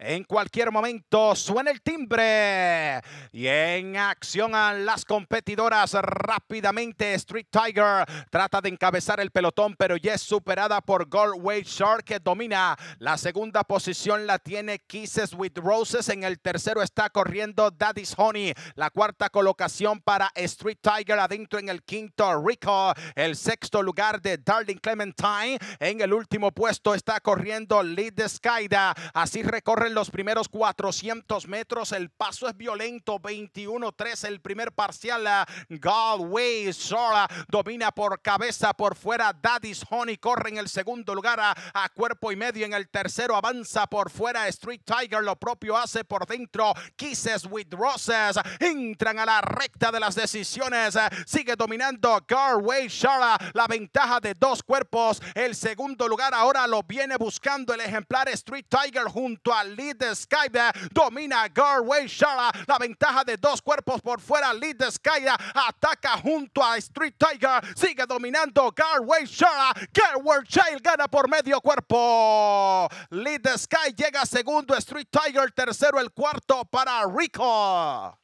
En cualquier momento suena el timbre. Y en acción a las competidoras rápidamente. Street Tiger trata de encabezar el pelotón, pero ya es superada por Goldway Shark que domina. La segunda posición la tiene Kisses with Roses. En el tercero está corriendo Daddy's Honey. La cuarta colocación para Street Tiger adentro en el quinto Rico. El sexto lugar de Darling Clementine. En el último puesto está corriendo Lead Skyda. Así recorre los primeros 400 metros. El paso es violento. 21-3 el primer parcial. Ah, Galway Shara domina por cabeza por fuera. Daddy's Honey corre en el segundo lugar ah, a, cuerpo y medio. En el tercero avanza por fuera. Street Tiger lo propio hace por dentro. Kisses with Roses entran a la recta de las decisiones. Ah, sigue dominando Galway Shara, La ventaja de dos cuerpos. El segundo lugar ahora lo viene buscando el ejemplar Street Tiger junto al lead Sky domina Garway Shara. La ventaja de dos cuerpos por fuera. Lead Sky ataca junto a Street Tiger. Sigue dominando Garway Shara. Garway Child gana por medio cuerpo. Lead Sky llega segundo. Street Tiger tercero. El cuarto para Rico.